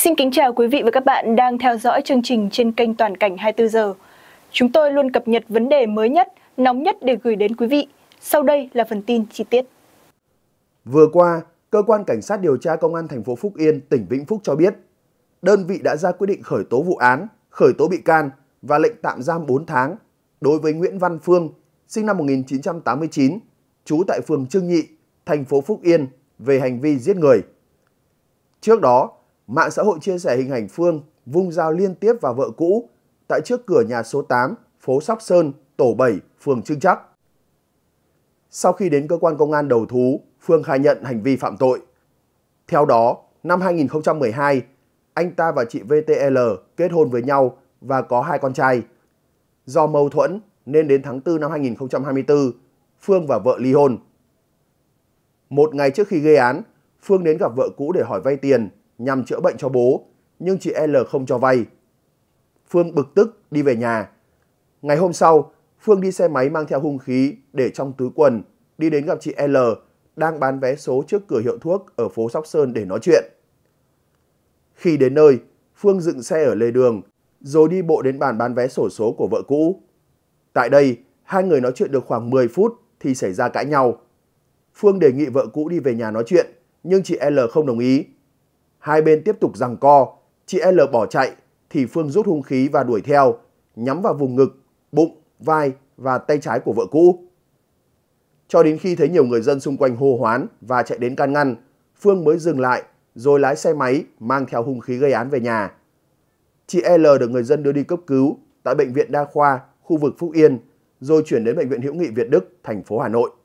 Xin kính chào quý vị và các bạn đang theo dõi chương trình trên kênh Toàn cảnh 24 giờ. Chúng tôi luôn cập nhật vấn đề mới nhất, nóng nhất để gửi đến quý vị. Sau đây là phần tin chi tiết. Vừa qua, cơ quan cảnh sát điều tra công an thành phố Phúc Yên, tỉnh Vĩnh Phúc cho biết, đơn vị đã ra quyết định khởi tố vụ án, khởi tố bị can và lệnh tạm giam 4 tháng đối với Nguyễn Văn Phương, sinh năm 1989, trú tại phường Trương Nhị, thành phố Phúc Yên về hành vi giết người. Trước đó, Mạng xã hội chia sẻ hình ảnh Phương vung dao liên tiếp vào vợ cũ tại trước cửa nhà số 8, phố Sóc Sơn, tổ 7, phường Trưng Chắc. Sau khi đến cơ quan công an đầu thú, Phương khai nhận hành vi phạm tội. Theo đó, năm 2012, anh ta và chị VTL kết hôn với nhau và có hai con trai. Do mâu thuẫn nên đến tháng 4 năm 2024, Phương và vợ ly hôn. Một ngày trước khi gây án, Phương đến gặp vợ cũ để hỏi vay tiền nhằm chữa bệnh cho bố, nhưng chị L không cho vay. Phương bực tức đi về nhà. Ngày hôm sau, Phương đi xe máy mang theo hung khí để trong túi quần, đi đến gặp chị L đang bán vé số trước cửa hiệu thuốc ở phố Sóc Sơn để nói chuyện. Khi đến nơi, Phương dựng xe ở lề đường, rồi đi bộ đến bàn bán vé sổ số của vợ cũ. Tại đây, hai người nói chuyện được khoảng 10 phút thì xảy ra cãi nhau. Phương đề nghị vợ cũ đi về nhà nói chuyện, nhưng chị L không đồng ý. Hai bên tiếp tục giằng co, chị L bỏ chạy thì Phương rút hung khí và đuổi theo, nhắm vào vùng ngực, bụng, vai và tay trái của vợ cũ. Cho đến khi thấy nhiều người dân xung quanh hô hoán và chạy đến can ngăn, Phương mới dừng lại rồi lái xe máy mang theo hung khí gây án về nhà. Chị L được người dân đưa đi cấp cứu tại Bệnh viện Đa Khoa, khu vực Phúc Yên, rồi chuyển đến Bệnh viện Hữu nghị Việt Đức, thành phố Hà Nội.